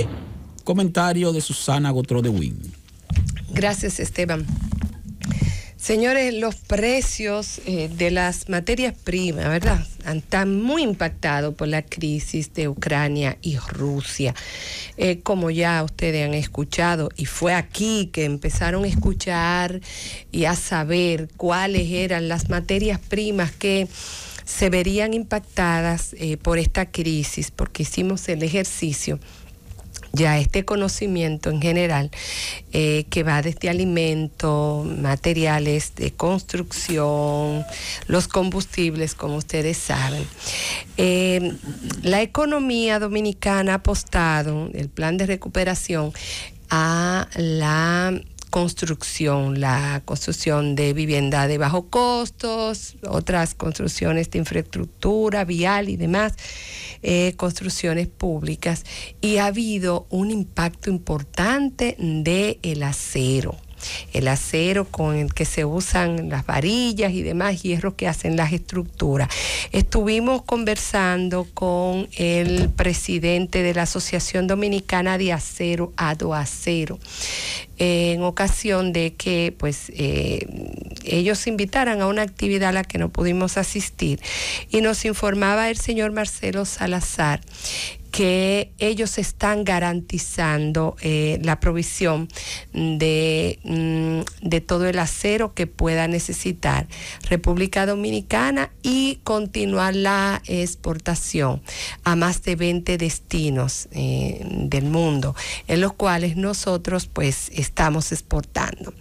Eh, comentario de Susana Gotro de Gracias, Esteban. Señores, los precios eh, de las materias primas, ¿verdad? Están muy impactados por la crisis de Ucrania y Rusia. Eh, como ya ustedes han escuchado, y fue aquí que empezaron a escuchar y a saber cuáles eran las materias primas que se verían impactadas por esta crisis, porque hicimos el ejercicio ya este conocimiento en general eh, que va desde alimento materiales de construcción, los combustibles, como ustedes saben. Eh, la economía dominicana ha apostado, el plan de recuperación, a la construcción, la construcción de vivienda de bajo costos, otras construcciones de infraestructura vial y demás, eh, construcciones públicas. Y ha habido un impacto importante del el acero el acero con el que se usan las varillas y demás hierros que hacen las estructuras. Estuvimos conversando con el presidente de la Asociación Dominicana de Acero, Adoacero, en ocasión de que pues eh, ellos invitaran a una actividad a la que no pudimos asistir. Y nos informaba el señor Marcelo Salazar que ellos están garantizando eh, la provisión mm, de, todo el acero que pueda necesitar República Dominicana y continuar la exportación a más de 20 destinos eh, del mundo, en los cuales nosotros pues estamos exportando.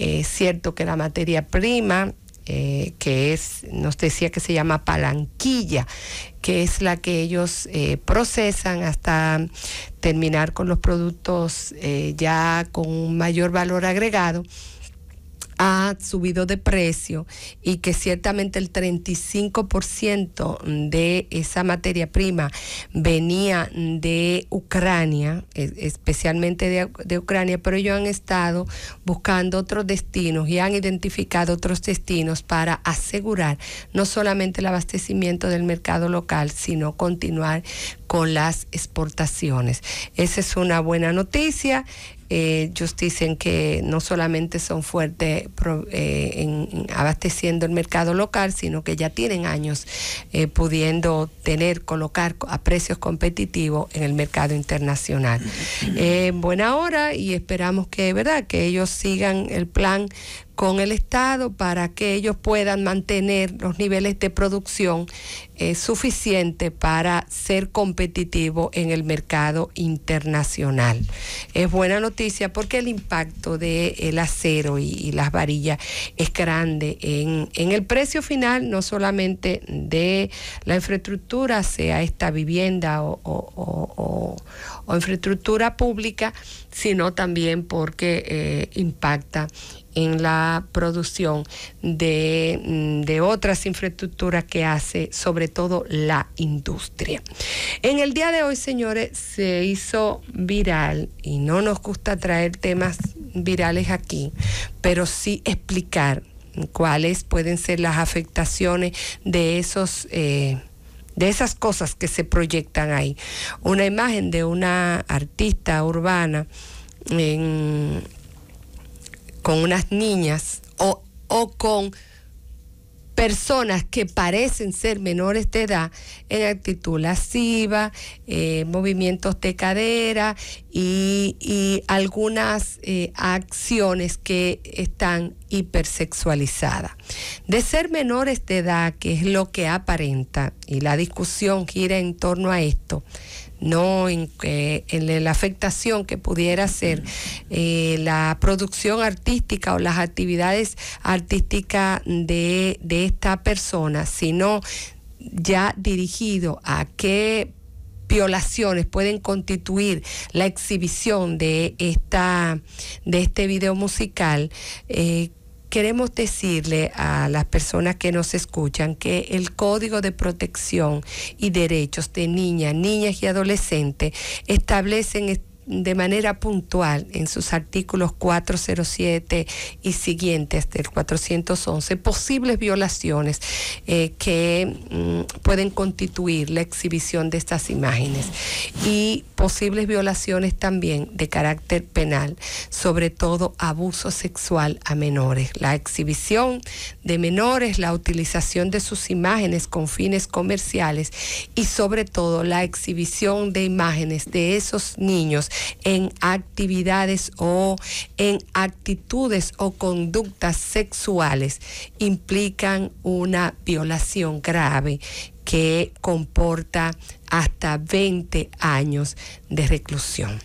Eh, es cierto que la materia prima, eh, que es, nos decía que se llama palanquilla, que es la que ellos eh, procesan hasta terminar con los productos ya con un mayor valor agregado, ha subido de precio y que ciertamente el 35% de esa materia prima venía de Ucrania, e, especialmente de, Ucrania, pero ellos han estado buscando otros destinos y han identificado otros destinos para asegurar no solamente el abastecimiento del mercado local, sino continuar con las exportaciones. Esa es una buena noticia. Eh, ellos dicen que no solamente son fuertes eh, en abasteciendo el mercado local, sino que ya tienen años eh, pudiendo tener, colocar a precios competitivos en el mercado internacional. buena hora y esperamos que, ¿verdad? que ellos sigan el plan con el Estado para que ellos puedan mantener los niveles de producción eh, suficientes para ser competitivos en el mercado internacional. Es buena noticia porque el impacto del acero y, las varillas es grande en, el precio final, no solamente de la infraestructura, sea esta vivienda o, infraestructura pública, sino también porque eh, impacta en la producción mm, de, otras infraestructuras que hace sobre todo la industria. En el día de hoy, señores, se hizo viral y no nos gusta traer temas virales aquí, pero sí explicar cuáles pueden ser las afectaciones de esos... Eh, de esas cosas que se proyectan ahí. Una imagen de una artista urbana en, con unas niñas o, con personas que parecen ser menores de edad en actitud lasciva, eh, movimientos de cadera y, algunas eh, acciones que están hipersexualizadas. De ser menores de edad, que es lo que aparenta, y la discusión gira en torno a esto, no eh, en, la afectación que pudiera ser eh, la producción artística o las actividades artísticas de, de esta persona, sino ya dirigido a qué violaciones pueden constituir la exhibición de esta de este video musical eh, queremos decirle a las personas que nos escuchan que el Código de Protección y Derechos de Niñas, Niñas y Adolescentes establecen de manera puntual en sus artículos 407 y siguientes del 411 posibles violaciones eh, que mm, pueden constituir la exhibición de estas imágenes y posibles violaciones también de carácter penal, sobre todo abuso sexual a menores. La exhibición de menores, la utilización de sus imágenes con fines comerciales y sobre todo la exhibición de imágenes de esos niños en actividades o en actitudes o conductas sexuales implican una violación grave que comporta hasta 20 años de reclusión.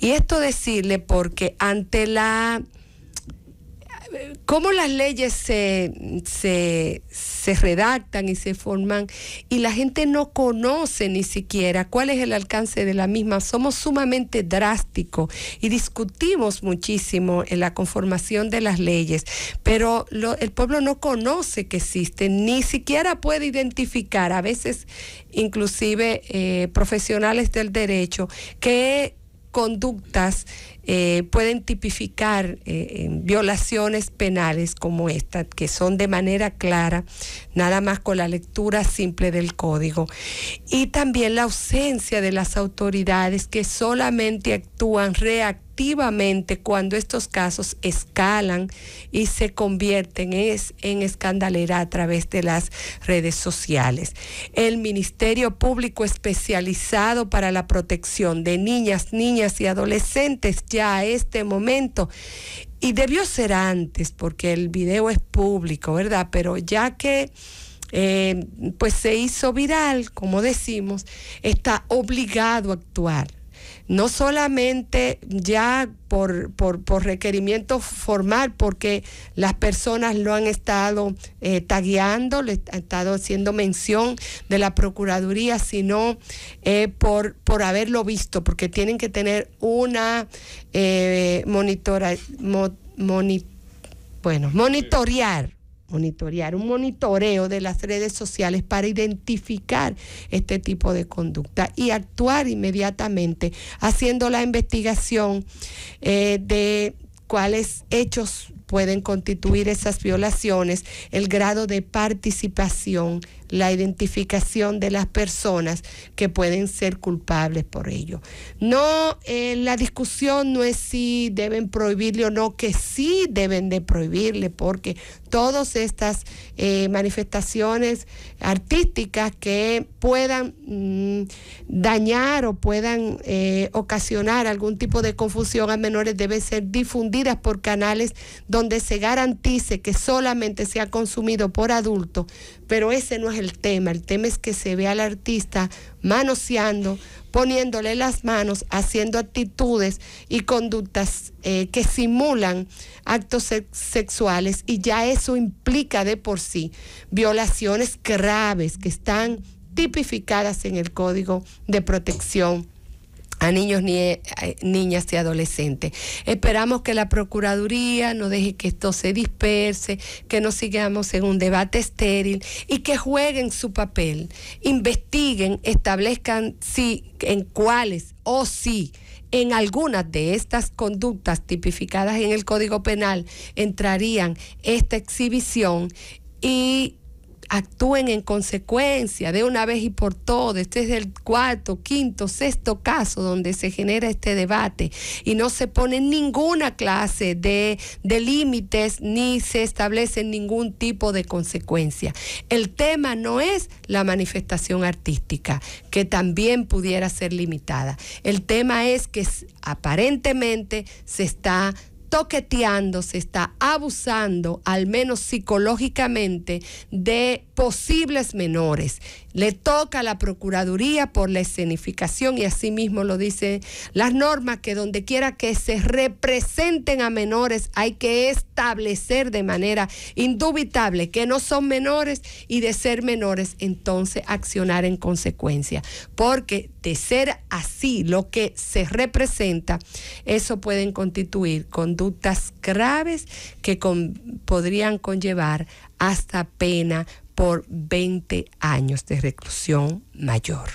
Y esto decirle porque ante la cómo las leyes se, se, redactan y se forman y la gente no conoce ni siquiera cuál es el alcance de la misma. Somos sumamente drásticos y discutimos muchísimo en la conformación de las leyes, pero el pueblo no conoce que existen, ni siquiera puede identificar, a veces inclusive eh, profesionales del derecho, que conductas eh, pueden tipificar eh, violaciones penales como esta, que son de manera clara, nada más con la lectura simple del código. Y también la ausencia de las autoridades que solamente actúan, reactivamente efectivamente cuando estos casos escalan y se convierten es, en escandalera a través de las redes sociales. El Ministerio Público especializado para la protección de niñas, niñas y adolescentes ya a este momento y debió ser antes porque el video es público, ¿verdad? Pero ya que eh, pues se hizo viral, como decimos, está obligado a actuar no solamente ya por, requerimiento formal, porque las personas lo han estado eh, tagueando, le han estado haciendo mención de la Procuraduría, sino eh, por, por haberlo visto, porque tienen que tener una eh, monitora, bueno, monitorear monitorear, un monitoreo de las redes sociales para identificar este tipo de conducta y actuar inmediatamente haciendo la investigación eh, de cuáles hechos pueden constituir esas violaciones, el grado de participación la identificación de las personas que pueden ser culpables por ello. No, eh, la discusión no es si deben prohibirle o no, que sí deben de prohibirle, porque todas estas eh, manifestaciones artísticas que puedan mm, dañar o puedan eh, ocasionar algún tipo de confusión a menores deben ser difundidas por canales donde se garantice que solamente sea consumido por adultos, pero ese no es el tema, el tema es que se ve al artista manoseando, poniéndole las manos, haciendo actitudes y conductas eh, que simulan actos sexuales y ya eso implica de por sí violaciones graves que están tipificadas en el Código de Protección a niños, niñas y adolescentes. Esperamos que la Procuraduría no deje que esto se disperse, que no sigamos en un debate estéril y que jueguen su papel, investiguen, establezcan si, en cuáles o si en algunas de estas conductas tipificadas en el Código Penal entrarían esta exhibición y actúen en consecuencia de una vez y por todas. Este es el cuarto, quinto, sexto caso donde se genera este debate y no se pone ninguna clase de, de límites ni se establece ningún tipo de consecuencia. El tema no es la manifestación artística, que también pudiera ser limitada. El tema es que aparentemente se está toqueteando, se está abusando, al menos psicológicamente, de posibles menores. Le toca a la Procuraduría por la escenificación y asimismo lo dicen las normas que donde quiera que se representen a menores hay que establecer de manera indubitable que no son menores y de ser menores entonces accionar en consecuencia. Porque de ser así lo que se representa, eso pueden constituir con graves que podrían conllevar hasta pena por 20 años de reclusión mayor.